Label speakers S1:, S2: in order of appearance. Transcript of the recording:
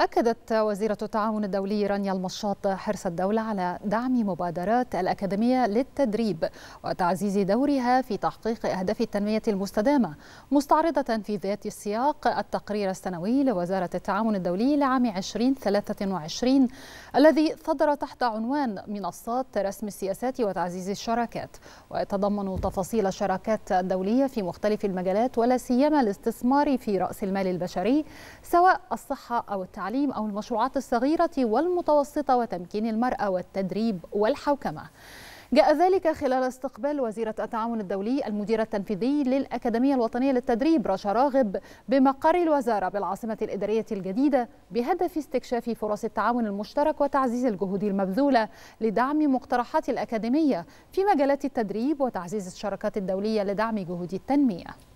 S1: أكدت وزيرة التعاون الدولي رانيا المشاط حرص الدولة على دعم مبادرات الأكاديمية للتدريب وتعزيز دورها في تحقيق أهداف التنمية المستدامة مستعرضة في ذات السياق التقرير السنوي لوزارة التعاون الدولي لعام 2023 الذي صدر تحت عنوان منصات رسم السياسات وتعزيز الشراكات ويتضمن تفاصيل الشراكات الدولية في مختلف المجالات ولا سيما الاستثمار في رأس المال البشري سواء الصحة أو التعليم التعليم أو المشروعات الصغيرة والمتوسطة وتمكين المرأة والتدريب والحوكمة جاء ذلك خلال استقبال وزيرة التعاون الدولي المدير التنفيذي للأكاديمية الوطنية للتدريب رشا راغب بمقر الوزارة بالعاصمة الإدارية الجديدة بهدف استكشاف فرص التعاون المشترك وتعزيز الجهود المبذولة لدعم مقترحات الأكاديمية في مجالات التدريب وتعزيز الشراكات الدولية لدعم جهود التنمية